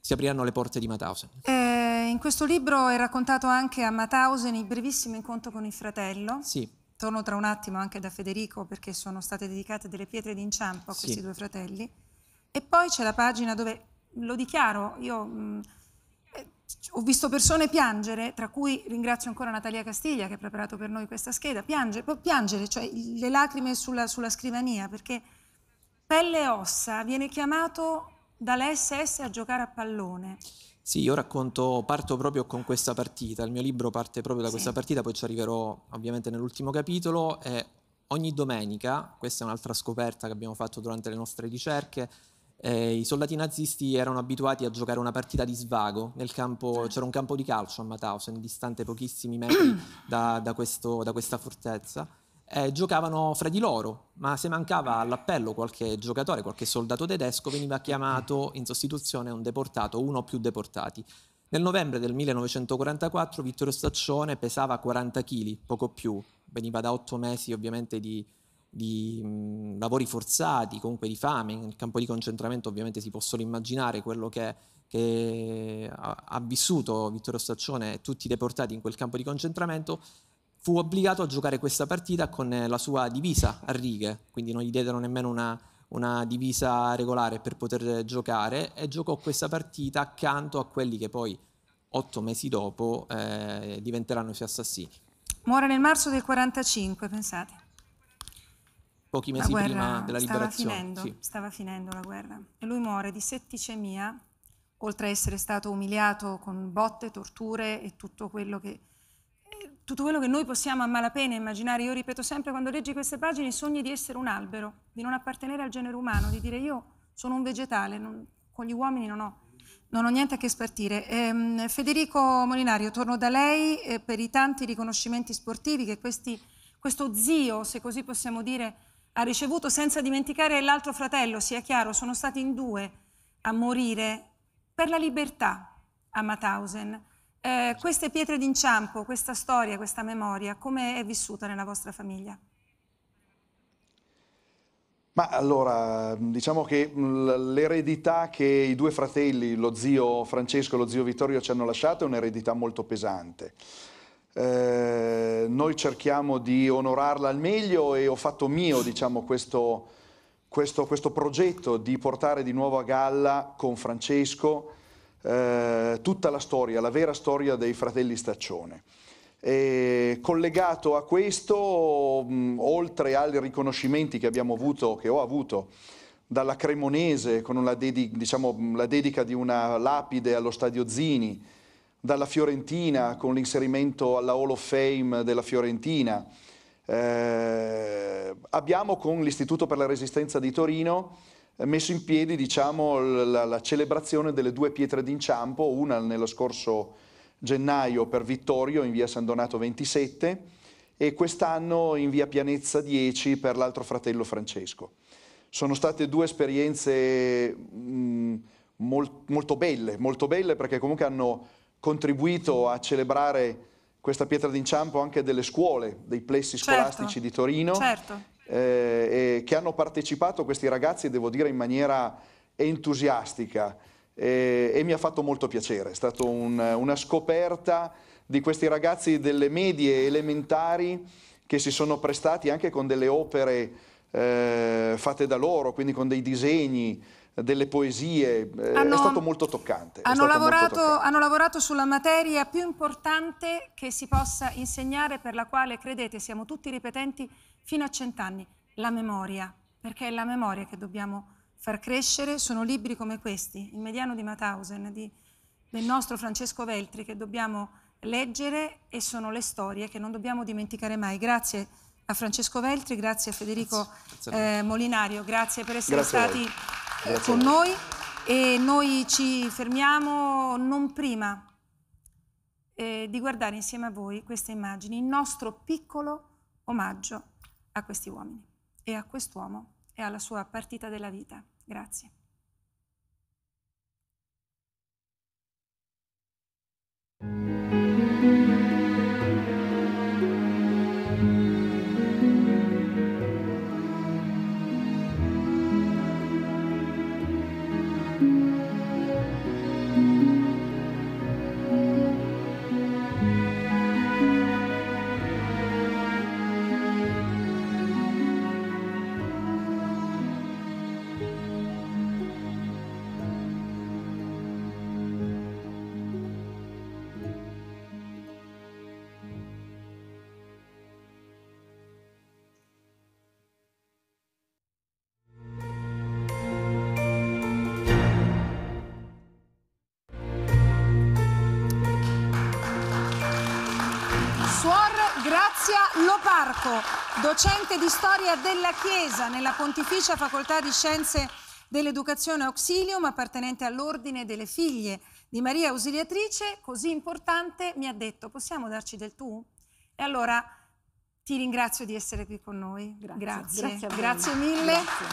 si apriranno le porte di Mathausen. Eh, in questo libro è raccontato anche a Mathausen il brevissimo incontro con il fratello. Sì torno tra un attimo anche da Federico perché sono state dedicate delle pietre d'inciampo a sì. questi due fratelli. E poi c'è la pagina dove, lo dichiaro, io mh, mm, eh, ho visto persone piangere, tra cui ringrazio ancora Natalia Castiglia che ha preparato per noi questa scheda, piangere, piangere cioè le lacrime sulla, sulla scrivania, perché pelle e ossa viene chiamato dall'SS a giocare a pallone. Sì, io racconto, parto proprio con questa partita, il mio libro parte proprio da sì. questa partita, poi ci arriverò ovviamente nell'ultimo capitolo. E ogni domenica, questa è un'altra scoperta che abbiamo fatto durante le nostre ricerche, eh, I soldati nazisti erano abituati a giocare una partita di svago nel campo, ah. c'era un campo di calcio a Mauthausen, distante pochissimi metri da, da, questo, da questa fortezza eh, giocavano fra di loro, ma se mancava all'appello qualche giocatore, qualche soldato tedesco, veniva chiamato in sostituzione un deportato, uno o più deportati. Nel novembre del 1944 Vittorio Staccione pesava 40 kg, poco più, veniva da otto mesi ovviamente di, di mh, lavori forzati, comunque di fame, nel campo di concentramento ovviamente si può solo immaginare quello che, che ha, ha vissuto Vittorio Staccione e tutti i deportati in quel campo di concentramento fu obbligato a giocare questa partita con eh, la sua divisa a righe, quindi non gli diedero nemmeno una, una divisa regolare per poter eh, giocare e giocò questa partita accanto a quelli che poi otto mesi dopo eh, diventeranno i suoi assassini. Muore nel marzo del 45, pensate. Pochi mesi prima della liberazione. Stava finendo, sì. stava finendo la guerra. E lui muore di setticemia, oltre a essere stato umiliato con botte, torture e tutto quello che tutto quello che noi possiamo a malapena immaginare, io ripeto sempre quando leggi queste pagine, sogni di essere un albero, di non appartenere al genere umano, di dire io sono un vegetale, non, con gli uomini non ho, non ho niente a che spartire. Ehm, Federico Molinario, torno da lei eh, per i tanti riconoscimenti sportivi che questi, questo zio, se così possiamo dire, ha ricevuto senza dimenticare l'altro fratello, sia chiaro, sono stati in due a morire per la libertà a Mauthausen eh, queste pietre d'inciampo, questa storia, questa memoria, come è vissuta nella vostra famiglia? Ma allora, diciamo che mm, l'eredità che i due fratelli, lo zio Francesco e lo zio Vittorio, ci hanno lasciato è un'eredità molto pesante. Eh, noi cerchiamo di onorarla al meglio e ho fatto mio diciamo, questo, questo, questo progetto di portare di nuovo a galla con Francesco eh, tutta la storia, la vera storia dei fratelli Staccione. E collegato a questo, mh, oltre ai riconoscimenti che abbiamo avuto, che ho avuto dalla Cremonese con la, dedi diciamo, la dedica di una lapide allo Stadio Zini, dalla Fiorentina con l'inserimento alla Hall of Fame della Fiorentina, eh, abbiamo con l'Istituto per la Resistenza di Torino eh, messo in piedi diciamo, la, la, celebrazione delle due pietre d'inciampo, una nello scorso gennaio per Vittorio in via San Donato 27 e quest'anno in via Pianezza 10 per l'altro fratello Francesco. Sono state due esperienze mh, mm, molt, molto belle, molto belle perché comunque hanno contribuito a celebrare questa pietra d'inciampo anche delle scuole, dei plessi certo, scolastici di Torino certo eh, che hanno partecipato questi ragazzi, devo dire, in maniera entusiastica eh, e mi ha fatto molto piacere. È stata un, una scoperta di questi ragazzi delle medie elementari che si sono prestati anche con delle opere eh, fatte da loro, quindi con dei disegni, delle poesie, eh, hanno, è stato molto toccante. Hanno lavorato, molto toccante. hanno lavorato sulla materia più importante che si possa insegnare, per la quale, credete, siamo tutti ripetenti, fino a cent'anni, la memoria, perché è la memoria che dobbiamo far crescere, sono libri come questi, il mediano di Mauthausen, di, del nostro Francesco Veltri, che dobbiamo leggere e sono le storie che non dobbiamo dimenticare mai. Grazie a Francesco Veltri, grazie a Federico grazie. Eh, Molinario, grazie per essere grazie stati con noi e noi ci fermiamo non prima eh, di guardare insieme a voi queste immagini, il nostro piccolo omaggio a questi uomini e a quest'uomo e alla sua partita della vita. Grazie. thank you docente di storia della Chiesa nella Pontificia Facoltà di Scienze dell'Educazione Auxilium, appartenente all'Ordine delle Figlie di Maria Ausiliatrice, così importante, mi ha detto: Possiamo darci del tu? E allora ti ringrazio di essere qui con noi. Grazie. Grazie, grazie, grazie mille. Grazie.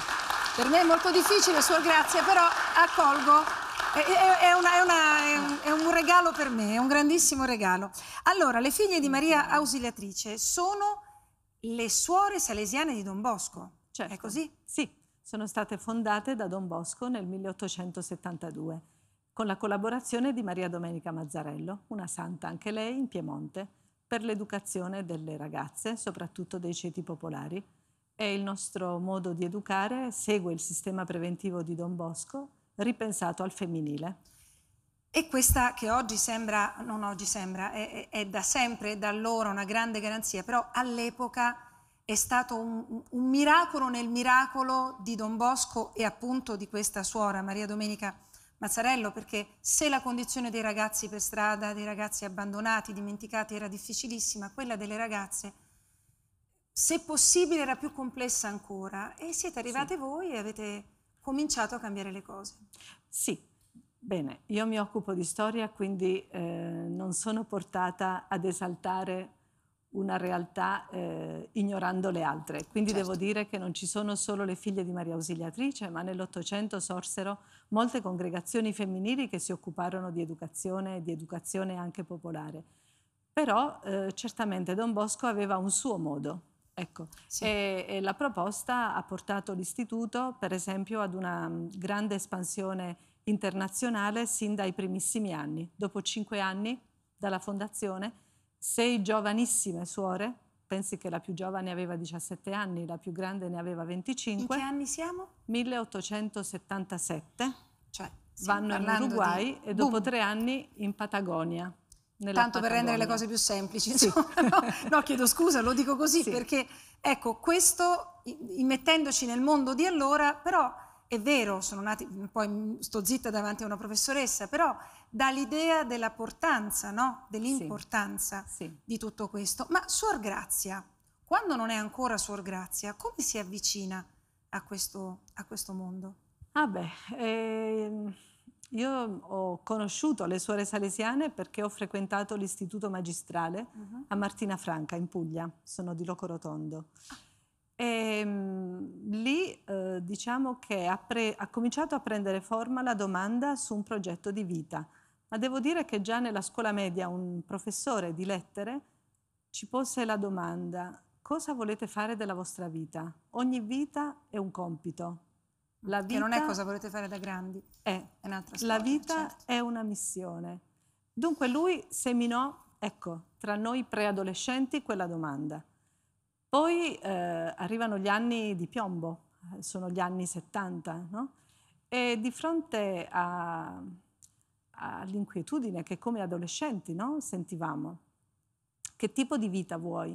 Per me è molto difficile, Suor Grazia, però accolgo è, una, è, una, è, un, regalo per me, è un grandissimo regalo. Allora, le figlie di Maria Ausiliatrice sono le suore salesiane di Don Bosco. Certo. È così? Sì, sono state fondate da Don Bosco nel 1872 con la collaborazione di Maria Domenica Mazzarello, una santa anche lei in Piemonte, per l'educazione delle ragazze, soprattutto dei ceti popolari. E il nostro modo di educare segue il sistema preventivo di Don Bosco, ripensato al femminile. E questa che oggi sembra, non oggi sembra, è, è da sempre, da allora una grande garanzia, però all'epoca è stato un, un, miracolo nel miracolo di Don Bosco e appunto di questa suora Maria Domenica Mazzarello, perché se la condizione dei ragazzi per strada, dei ragazzi abbandonati, dimenticati era difficilissima, quella delle ragazze, se possibile, era più complessa ancora e siete arrivate sì. voi e avete cominciato a cambiare le cose. Sì, Bene, io mi occupo di storia, quindi eh, non sono portata ad esaltare una realtà eh, ignorando le altre. Quindi certo. devo dire che non ci sono solo le figlie di Maria Ausiliatrice, ma nell'Ottocento sorsero molte congregazioni femminili che si occuparono di educazione di educazione anche popolare. Però eh, certamente Don Bosco aveva un suo modo. Ecco, sì. e, e la proposta ha portato l'istituto, per esempio, ad una mm, grande espansione internazionale sin dai primissimi anni. Dopo cinque anni dalla fondazione, sei giovanissime suore, pensi che la più giovane aveva 17 anni, la più grande ne aveva 25. In che anni siamo? 1877. Cioè, vanno in Uruguay di... e dopo Boom. tre anni in Patagonia. Tanto Patagonia. per rendere le cose più semplici, sì. no, no, chiedo scusa, lo dico così sì. perché, ecco, questo, mettendoci nel mondo di allora, però è vero, sono nati, poi sto zitta davanti a una professoressa, però dà l'idea della portanza, no? dell'importanza sì, sì. di tutto questo. Ma Suor Grazia, quando non è ancora Suor Grazia, come si avvicina a questo, a questo mondo? Ah beh, eh, io ho conosciuto le suore salesiane perché ho frequentato l'istituto magistrale uh mhm. -huh. a Martina Franca in Puglia, sono di Locorotondo. Ah. E ehm, lì eh, diciamo che ha, pre- ha, cominciato a prendere forma la domanda su un progetto di vita. Ma devo dire che già nella scuola media un professore di lettere ci pose la domanda cosa volete fare della vostra vita? Ogni vita è un compito. La vita che non è cosa volete fare da grandi, è, è un'altra storia. La vita certo. è una missione. Dunque lui seminò, ecco, tra noi preadolescenti quella domanda. Poi eh, arrivano gli anni di piombo, eh, sono gli anni 70, no? e di fronte all'inquietudine che come adolescenti no? sentivamo, che tipo di vita vuoi?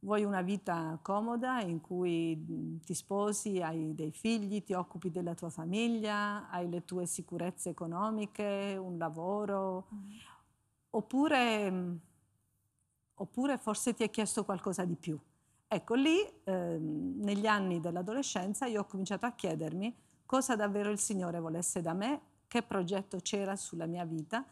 Vuoi una vita comoda in cui mm, ti sposi, hai dei figli, ti occupi della tua famiglia, hai le tue sicurezze economiche, un lavoro? Mm. Oppure, mm, oppure forse ti è chiesto qualcosa di più. Ecco, lì eh, negli anni dell'adolescenza io ho cominciato a chiedermi cosa davvero il Signore volesse da me, che progetto c'era sulla mia vita.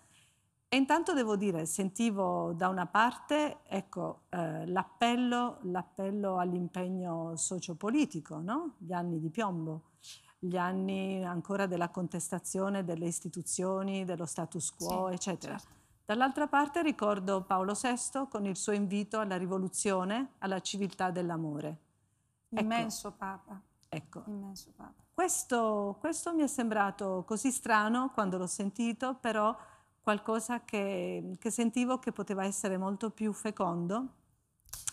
E intanto devo dire, sentivo da una parte ecco, eh, l'appello, l'appello, all'impegno sociopolitico, no? gli anni di piombo, gli anni ancora della contestazione delle istituzioni, dello status quo, sì, eccetera. Certo. Dall'altra parte ricordo Paolo VI con il suo invito alla rivoluzione, alla civiltà dell'amore. Ecco. Immenso ecco. Papa. Ecco. Immenso Papa. Questo, questo mi è sembrato così strano quando l'ho sentito, però qualcosa che, che, sentivo che poteva essere molto più fecondo,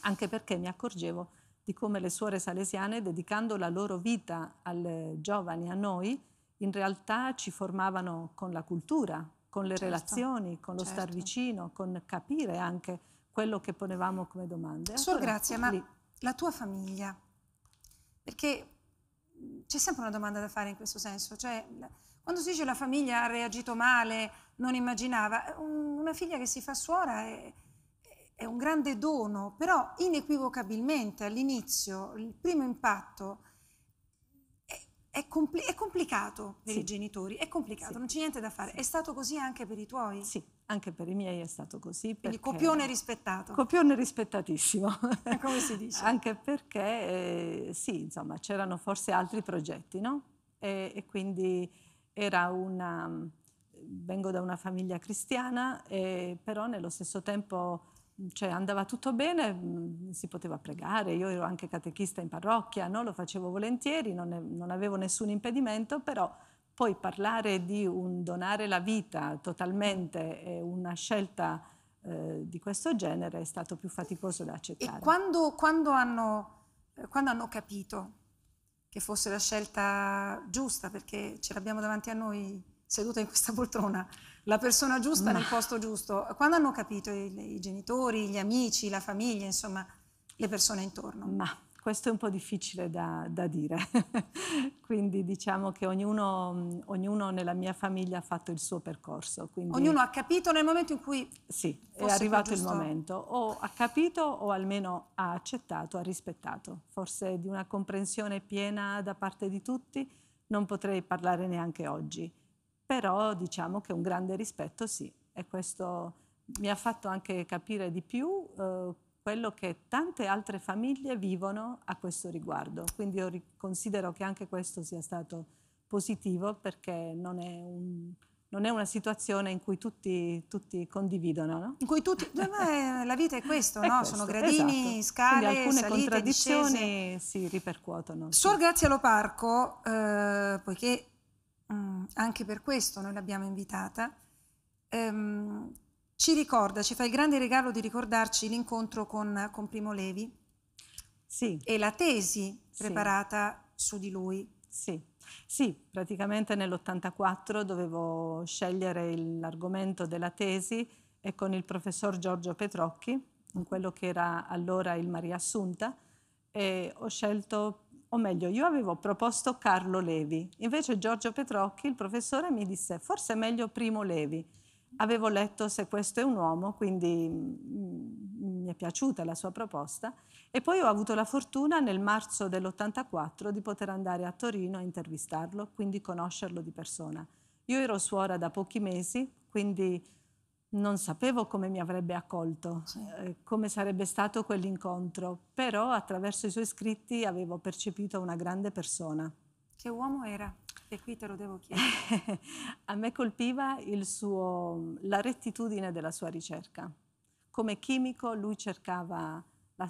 anche perché mi accorgevo di come le suore salesiane, dedicando la loro vita ai giovani, a noi, in realtà ci formavano con la cultura, con le certo. relazioni, con lo certo. star vicino, con capire anche quello che ponevamo come domande. Allora, grazie, ma la tua famiglia, perché c'è sempre una domanda da fare in questo senso, cioè quando si dice la famiglia ha reagito male, non immaginava, eh, una figlia che si fa suora è, è un grande dono, però inequivocabilmente all'inizio il primo impatto è, compl è complicato per sì. i genitori, è complicato, sì. non c'è niente da fare. Sì. È stato così anche per i tuoi? Sì, anche per i miei è stato così. Quindi copione rispettato. Copione rispettatissimo. Come si dice? anche perché, eh, sì, insomma, c'erano forse altri progetti, no? E, e quindi era una... Mm, vengo da una famiglia cristiana, eh, però nello stesso tempo cioè andava tutto bene, mm, si poteva pregare, io ero anche catechista in parrocchia, no? lo facevo volentieri, non, ne, non, avevo nessun impedimento, però poi parlare di un donare la vita totalmente e una scelta eh, di questo genere è stato più faticoso da accettare. E quando, quando, hanno, eh, quando hanno capito che fosse la scelta giusta, perché ce l'abbiamo davanti a noi seduta in questa poltrona, la persona giusta Ma... nel posto giusto. Quando hanno capito i, i genitori, gli amici, la famiglia, insomma, le persone intorno? Ma questo è un po' difficile da, da dire, quindi diciamo che ognuno, ognuno, nella mia famiglia ha fatto il suo percorso. Ognuno ha capito nel momento in cui... Sì, è arrivato il momento, o ha capito o almeno ha accettato, ha rispettato. Forse di una comprensione piena da parte di tutti non potrei parlare neanche oggi però diciamo che un grande rispetto sì e questo mi ha fatto anche capire di più eh, quello che tante altre famiglie vivono a questo riguardo. Quindi io considero che anche questo sia stato positivo perché non è, un, non è una situazione in cui tutti, tutti condividono. No? In cui tutti, la vita è questo, è no? questo sono esatto. gradini, esatto. scale, Quindi alcune salite, contraddizioni discese. si ripercuotono. Sì. Suor Grazia Loparco, eh, poiché Mm, anche per questo noi l'abbiamo invitata, ehm, ci ricorda, ci fa il grande regalo di ricordarci l'incontro con, con Primo Levi sì. e la tesi preparata sì. su di lui. Sì. sì praticamente nell'84 dovevo scegliere l'argomento della tesi e con il professor Giorgio Petrocchi, in quello che era allora il Maria Assunta, e ho scelto o meglio, io avevo proposto Carlo Levi, invece Giorgio Petrocchi, il professore, mi disse forse è meglio Primo Levi. Avevo letto Se questo è un uomo, quindi mm, mi è piaciuta la sua proposta e poi ho avuto la fortuna nel marzo dell'84 di poter andare a Torino a intervistarlo, quindi conoscerlo di persona. Io ero suora da pochi mesi, quindi non sapevo come mi avrebbe accolto, sì. eh, come sarebbe stato quell'incontro, però attraverso i suoi scritti avevo percepito una grande persona. Che uomo era? E qui te lo devo chiedere. A me colpiva suo, la rettitudine della sua ricerca. Come chimico lui cercava la,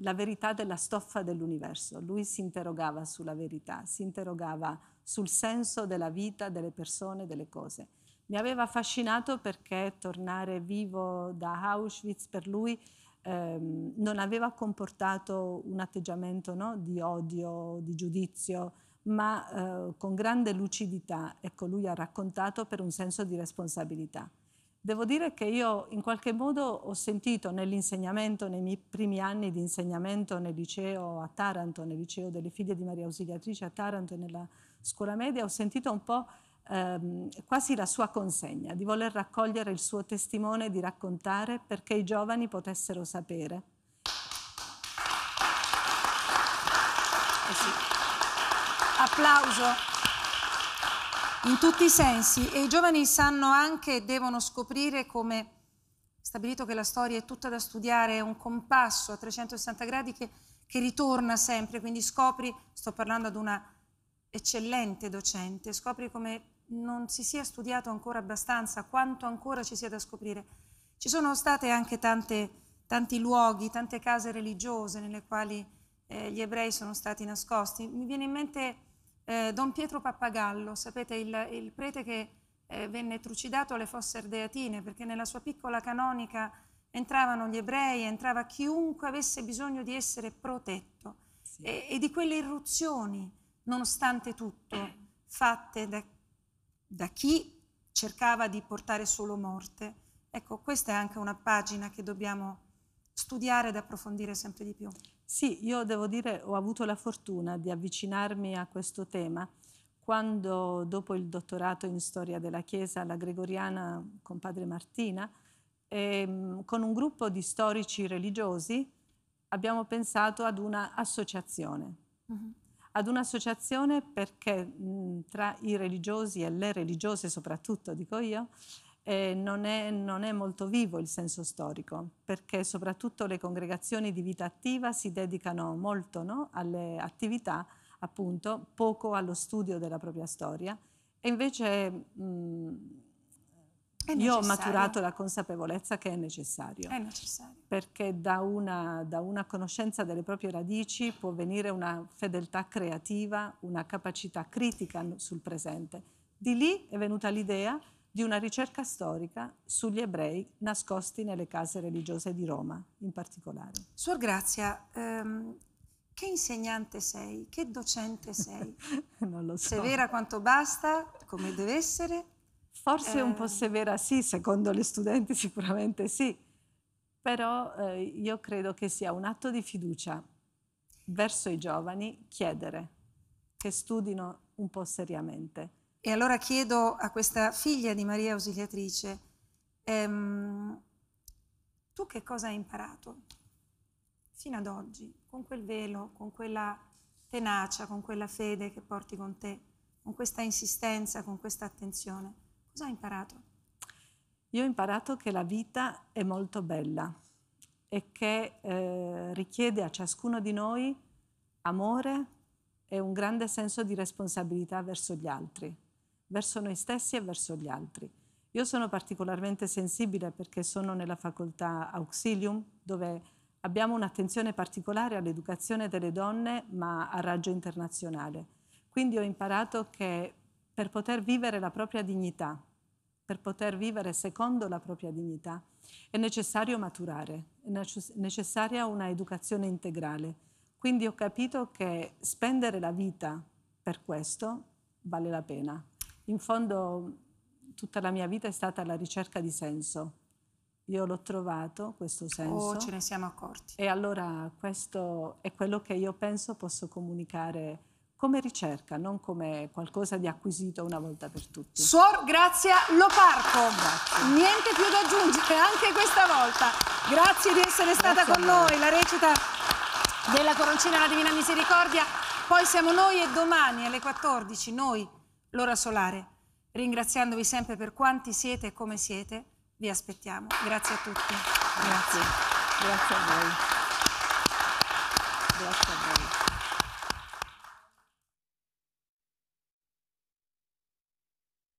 la verità della stoffa dell'universo, lui si interrogava sulla verità, si interrogava sul senso della vita, delle persone, delle cose mi aveva affascinato perché tornare vivo da Auschwitz per lui ehm, non aveva comportato un atteggiamento no, di odio, di giudizio, ma eh, con grande lucidità, ecco, lui ha raccontato per un senso di responsabilità. Devo dire che io in qualche modo ho sentito nell'insegnamento, nei miei primi anni di insegnamento nel liceo a Taranto, nel liceo delle figlie di Maria Ausiliatrice a Taranto e nella scuola media, ho sentito un po' ehm, quasi la sua consegna, di voler raccogliere il suo testimone, di raccontare perché i giovani potessero sapere. Eh sì. Applauso in tutti i sensi e i giovani sanno anche e devono scoprire come stabilito che la storia è tutta da studiare, è un compasso a 360 gradi che, che ritorna sempre, quindi scopri, sto parlando ad una eccellente docente, scopri come non si sia studiato ancora abbastanza, quanto ancora ci sia da scoprire. Ci sono state anche tante, tanti luoghi, tante case religiose nelle quali eh, gli ebrei sono stati nascosti. Mi viene in mente eh, Don Pietro Pappagallo, sapete, il, il prete che eh, venne trucidato alle fosse ardeatine, perché nella sua piccola canonica entravano gli ebrei, entrava chiunque avesse bisogno di essere protetto. Sì. E, e, di quelle irruzioni, nonostante tutto, fatte da da chi cercava di portare solo morte. Ecco, questa è anche una pagina che dobbiamo studiare ed approfondire sempre di più. Sì, io devo dire ho avuto la fortuna di avvicinarmi a questo tema quando dopo il dottorato in storia della Chiesa alla Gregoriana con padre Martina, ehm, con un gruppo di storici religiosi abbiamo pensato ad una associazione. Uh-huh ad un'associazione perché mh, tra i religiosi e le religiose soprattutto, dico io, eh, non, è, non, è, molto vivo il senso storico, perché soprattutto le congregazioni di vita attiva si dedicano molto no, alle attività, appunto, poco allo studio della propria storia. E invece mh, io ho maturato la consapevolezza che è necessario. È necessario. Perché da una, da una, conoscenza delle proprie radici può venire una fedeltà creativa, una capacità critica sul presente. Di lì è venuta l'idea di una ricerca storica sugli ebrei nascosti nelle case religiose di Roma in particolare. Suor Grazia, ehm, che insegnante sei? Che docente sei? non lo so. Severa quanto basta, come deve essere, Forse eh. un po' ehm. severa sì, secondo le studenti sicuramente sì, però eh, io credo che sia un atto di fiducia verso i giovani chiedere che studino un po' seriamente. E allora chiedo a questa figlia di Maria Ausiliatrice, ehm, tu che cosa hai imparato fino ad oggi, con quel velo, con quella tenacia, con quella fede che porti con te, con questa insistenza, con questa attenzione? Cosa hai imparato? Io ho imparato che la vita è molto bella e che eh, richiede a ciascuno di noi amore e un grande senso di responsabilità verso gli altri, verso noi stessi e verso gli altri. Io sono particolarmente sensibile perché sono nella facoltà Auxilium, dove abbiamo un'attenzione particolare all'educazione delle donne, ma a raggio internazionale. Quindi ho imparato che per poter vivere la propria dignità, per poter vivere secondo la propria dignità, è necessario maturare, è necessaria una educazione integrale. Quindi ho capito che spendere la vita per questo vale la pena. In fondo tutta la mia vita è stata alla ricerca di senso. Io l'ho trovato questo oh, senso. Oh, ce ne siamo accorti. E allora questo è quello che io penso posso comunicare come ricerca, non come qualcosa di acquisito una volta per tutte. Suor Grazia Loparco, grazie. niente più da aggiungere anche questa volta. Grazie di essere stata grazie con noi, la recita della Coroncina alla Divina Misericordia. Poi siamo noi e domani alle 14, noi, l'ora solare. Ringraziandovi sempre per quanti siete e come siete, vi aspettiamo. Grazie a tutti. Grazie. Grazie a voi. Grazie a voi.